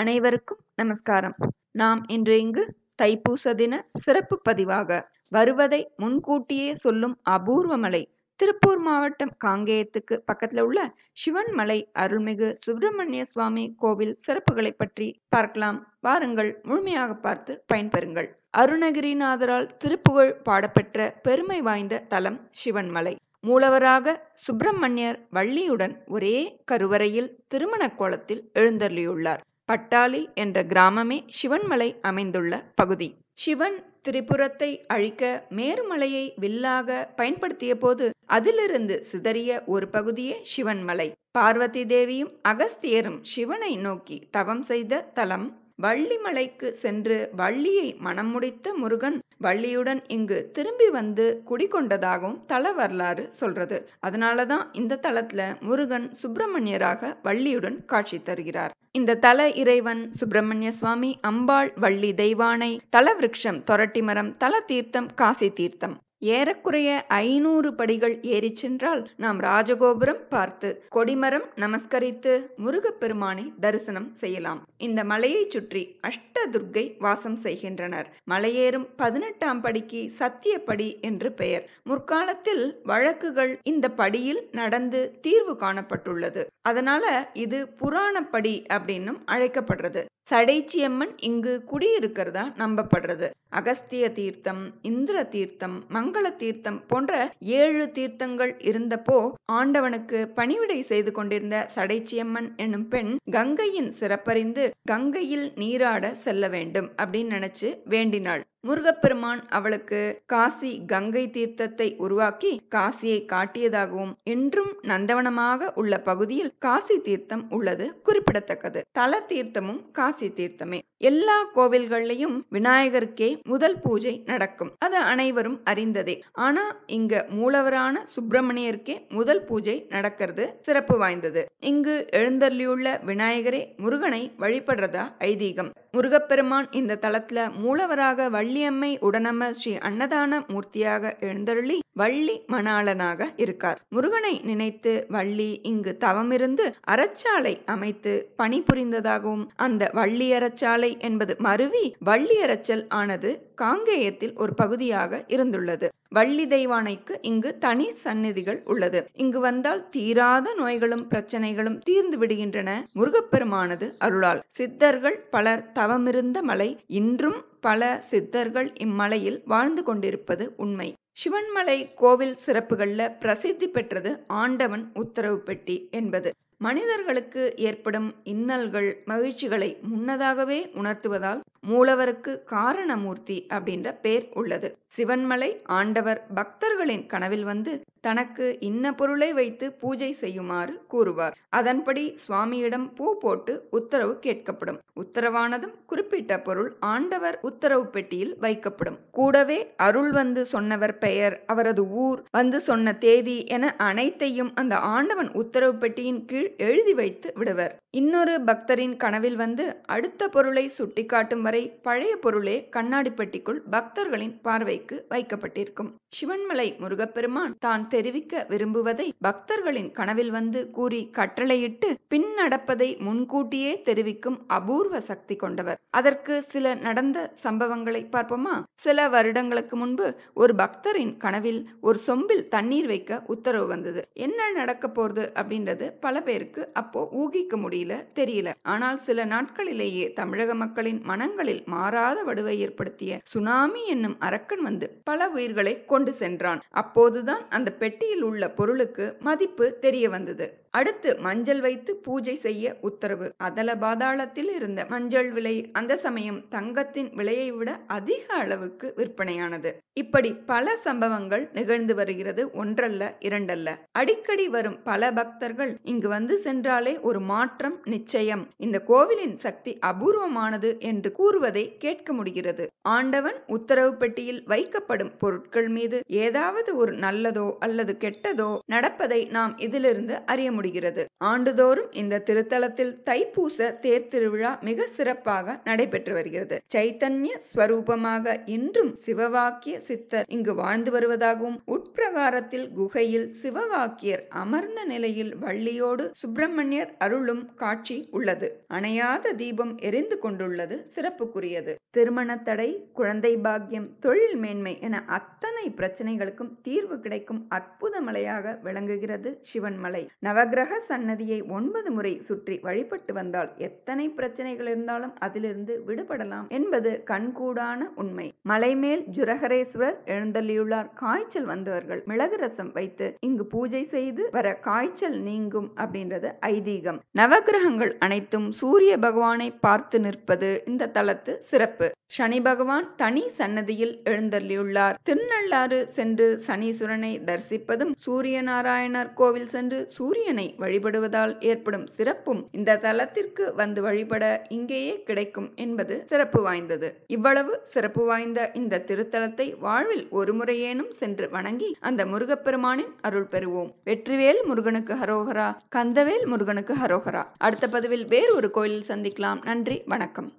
அனைவருக்கும் நமஸ்காரம் நாம் இன்று இங்கு தைப்பூச தின சிறப்பு பதிவாக வருவதை முன்கூட்டியே சொல்லும் அபூர்வ மலை திருப்பூர் மாவட்டம் காங்கேயத்துக்கு பக்கத்தில் உள்ள சிவன் மலை அருள்மிகு சுப்பிரமணிய சுவாமி கோவில் சிறப்புகளை பற்றி பார்க்கலாம் வாருங்கள் முழுமையாக பார்த்து பயன்பெறுங்கள் அருணகிரிநாதரால் திருப்புகழ் பாடப்பெற்ற பெருமை வாய்ந்த தலம் சிவன்மலை மூலவராக சுப்பிரமணியர் வள்ளியுடன் ஒரே கருவறையில் திருமண கோலத்தில் எழுந்தருளியுள்ளார் பட்டாளி என்ற கிராமமே சிவன்மலை அமைந்துள்ள பகுதி சிவன் திரிபுரத்தை அழிக்க மேருமலையை வில்லாக பயன்படுத்திய போது அதிலிருந்து சிதறிய ஒரு பகுதியே சிவன்மலை பார்வதி தேவியும் அகஸ்தியரும் சிவனை நோக்கி தவம் செய்த தலம் வள்ளிமலைக்கு சென்று வள்ளியை மனம் முடித்த முருகன் வள்ளியுடன் இங்கு திரும்பி வந்து குடிகொண்டதாகவும் தல வரலாறு சொல்றது அதனாலதான் இந்த தளத்துல முருகன் சுப்பிரமணியராக வள்ளியுடன் காட்சி தருகிறார் இந்த தல இறைவன் சுப்பிரமணிய சுவாமி அம்பாள் வள்ளி தெய்வானை தலவிருட்சம் தொரட்டி மரம் தல தீர்த்தம் காசி தீர்த்தம் ஏறக்குறைய ஐநூறு படிகள் ஏறிச் சென்றால் நாம் ராஜகோபுரம் பார்த்து கொடிமரம் நமஸ்கரித்து முருகப்பெருமானை தரிசனம் செய்யலாம் இந்த மலையை சுற்றி அஷ்டதுர்கை வாசம் செய்கின்றனர் மலையேறும் பதினெட்டாம் படிக்கு சத்தியப்படி என்று பெயர் முற்காலத்தில் வழக்குகள் இந்த படியில் நடந்து தீர்வு காணப்பட்டுள்ளது அதனால இது புராணப்படி அப்படின்னும் அழைக்கப்படுறது சடைச்சியம்மன் இங்கு குடியிருக்கிறதா நம்பப்படுறது அகஸ்திய தீர்த்தம் இந்திர தீர்த்தம் மங்கள தீர்த்தம் போன்ற ஏழு தீர்த்தங்கள் இருந்தப்போ ஆண்டவனுக்கு பணிவிடை செய்து கொண்டிருந்த சடைச்சியம்மன் எனும் பெண் கங்கையின் சிறப்பறிந்து கங்கையில் நீராட செல்ல வேண்டும் அப்படின்னு நினைச்சு வேண்டினாள் முருகப்பெருமான் அவளுக்கு காசி கங்கை தீர்த்தத்தை உருவாக்கி காசியை காட்டியதாகவும் இன்றும் நந்தவனமாக உள்ள பகுதியில் காசி தீர்த்தம் உள்ளது குறிப்பிடத்தக்கது தல தீர்த்தமும் காசி தீர்த்தமே எல்லா கோவில்கள்லயும் விநாயகருக்கே முதல் பூஜை நடக்கும் அது அனைவரும் அறிந்ததே ஆனா இங்க மூலவரான சுப்பிரமணியருக்கே முதல் பூஜை நடக்கிறது சிறப்பு வாய்ந்தது இங்கு எழுந்தருளியுள்ள விநாயகரே முருகனை வழிபடுறதா ஐதீகம் முருகப்பெருமான் இந்த தலத்துல மூலவராக வள்ளியம்மை உடனம ஸ்ரீ அன்னதான மூர்த்தியாக எழுந்தருளி வள்ளி மணாளனாக இருக்கார் முருகனை நினைத்து வள்ளி இங்கு தவமிருந்து அறச்சாலை அமைத்து பணிபுரிந்ததாகவும் அந்த வள்ளி அறச்சாலை என்பது மருவி வள்ளி அறச்சல் ஆனது காங்கேயத்தில் ஒரு பகுதியாக இருந்துள்ளது வள்ளி தெய்வானைக்கு இங்கு தனி சந்நிதிகள் உள்ளது இங்கு வந்தால் தீராத நோய்களும் பிரச்சனைகளும் தீர்ந்து விடுகின்றன முருகப்பெருமானது அருளால் சித்தர்கள் பலர் தவமிருந்த மலை இன்றும் பல சித்தர்கள் இம்மலையில் வாழ்ந்து கொண்டிருப்பது உண்மை சிவன்மலை கோவில் சிறப்புகள்ல பிரசித்தி பெற்றது ஆண்டவன் உத்தரவு பெட்டி என்பது மனிதர்களுக்கு ஏற்படும் இன்னல்கள் மகிழ்ச்சிகளை முன்னதாகவே உணர்த்துவதால் மூலவருக்கு காரணமூர்த்தி அப்படின்ற பேர் உள்ளது சிவன்மலை ஆண்டவர் பக்தர்களின் கனவில் வந்து தனக்கு இன்ன பொருளை வைத்து பூஜை செய்யுமாறு கூறுவார் அதன்படி சுவாமியிடம் பூ போட்டு உத்தரவு கேட்கப்படும் உத்தரவானதும் குறிப்பிட்ட பொருள் ஆண்டவர் உத்தரவு பெட்டியில் வைக்கப்படும் கூடவே அருள் வந்து சொன்னவர் பெயர் அவரது ஊர் வந்து சொன்ன தேதி என அனைத்தையும் அந்த ஆண்டவன் உத்தரவு பெட்டியின் கீழ் எழுதி வைத்து விடுவர் இன்னொரு பக்தரின் கனவில் வந்து அடுத்த பொருளை சுட்டிக்காட்டும் வரை பழைய பொருளே கண்ணாடி பெட்டிக்குள் பக்தர்களின் பார்வைக்கு வைக்கப்பட்டிருக்கும் சிவன்மலை முருகப்பெருமான் தான் தெரிவிக்க விரும்புவதை பக்தர்களின் கனவில் வந்து கூறி கட்டளையிட்டு பின் நடப்பதை முன்கூட்டியே தெரிவிக்கும் அபூர்வ சக்தி கொண்டவர் அதற்கு சில நடந்த சம்பவங்களை பார்ப்போமா சில வருடங்களுக்கு முன்பு ஒரு பக்தரின் கனவில் ஒரு சொம்பில் தண்ணீர் வைக்க உத்தரவு வந்தது என்ன நடக்க போறது அப்படின்றது பல பேருக்கு அப்போ ஊகிக்க முடியல தெரியல ஆனால் சில நாட்களிலேயே தமிழக மக்களின் மனங்களில் மாறாத வடுவை ஏற்படுத்திய சுனாமி என்னும் அரக்கன் வந்து பல உயிர்களை கொண்டு சென்றான் அப்போதுதான் அந்த பெட்டியில் உள்ள பொருளுக்கு மதிப்பு தெரிய வந்தது அடுத்து மஞ்சள் வைத்து பூஜை செய்ய உத்தரவு அதல பாதாளத்தில் இருந்த மஞ்சள் விலை அந்த சமயம் தங்கத்தின் விலையை விட அதிக அளவுக்கு விற்பனையானது இப்படி பல சம்பவங்கள் நிகழ்ந்து வருகிறது ஒன்றல்ல இரண்டல்ல அடிக்கடி வரும் பல பக்தர்கள் இங்கு வந்து சென்றாலே ஒரு மாற்றம் நிச்சயம் இந்த கோவிலின் சக்தி அபூர்வமானது என்று கூறுவதை கேட்க முடிகிறது ஆண்டவன் உத்தரவு பெட்டியில் வைக்கப்படும் பொருட்கள் மீது ஏதாவது ஒரு நல்லதோ அல்லது கெட்டதோ நடப்பதை நாம் இதிலிருந்து அறிய முடியும் முடிகிறது ஆண்டுதோறும் இந்த திருத்தலத்தில் தைப்பூச தேர் திருவிழா மிக சிறப்பாக நடைபெற்று வருகிறது சைத்தன்ய ஸ்வரூபமாக இன்றும் சிவவாக்கிய சித்தர் இங்கு வாழ்ந்து வருவதாகவும் உட்பிரகாரத்தில் குகையில் சிவவாக்கியர் அமர்ந்த நிலையில் வள்ளியோடு சுப்பிரமணியர் அருளும் காட்சி உள்ளது அணையாத தீபம் எரிந்து கொண்டுள்ளது சிறப்புக்குரியது திருமண தடை குழந்தை பாக்கியம் தொழில் மேன்மை என அத்தனை பிரச்சனைகளுக்கும் தீர்வு கிடைக்கும் அற்புத மலையாக விளங்குகிறது சிவன்மலை நவக கிரக சன்னதியை ஒன்பது முறை சுற்றி வழிபட்டு வந்தால் எத்தனை பிரச்சனைகள் இருந்தாலும் அதிலிருந்து விடுபடலாம் என்பது கண்கூடான உண்மை மலைமேல் ஜுரகரேஸ்வரர் எழுந்தள்ளியுள்ளார் காய்ச்சல் வந்தவர்கள் மிளகு ரசம் வைத்து இங்கு பூஜை செய்து வர காய்ச்சல் நீங்கும் அப்படின்றது ஐதீகம் நவகிரகங்கள் அனைத்தும் சூரிய பகவானை பார்த்து நிற்பது இந்த தலத்து சிறப்பு சனி பகவான் தனி சன்னதியில் எழுந்தள்ளியுள்ளார் திருநள்ளாறு சென்று சனீஸ்வரனை தரிசிப்பதும் சூரிய நாராயணர் கோவில் சென்று சூரியனை முருகனை வழிபடுவதால் ஏற்படும் சிறப்பும் இந்த தலத்திற்கு வந்து வழிபட இங்கேயே கிடைக்கும் என்பது சிறப்பு வாய்ந்தது இவ்வளவு சிறப்பு வாய்ந்த இந்த திருத்தலத்தை வாழ்வில் ஒருமுறையேனும் சென்று வணங்கி அந்த முருகப்பெருமானின் அருள் பெறுவோம் வெற்றிவேல் முருகனுக்கு ஹரோகரா கந்தவேல் முருகனுக்கு ஹரோகரா அடுத்த பதிவில் வேறு ஒரு கோயிலில் சந்திக்கலாம் நன்றி வணக்கம்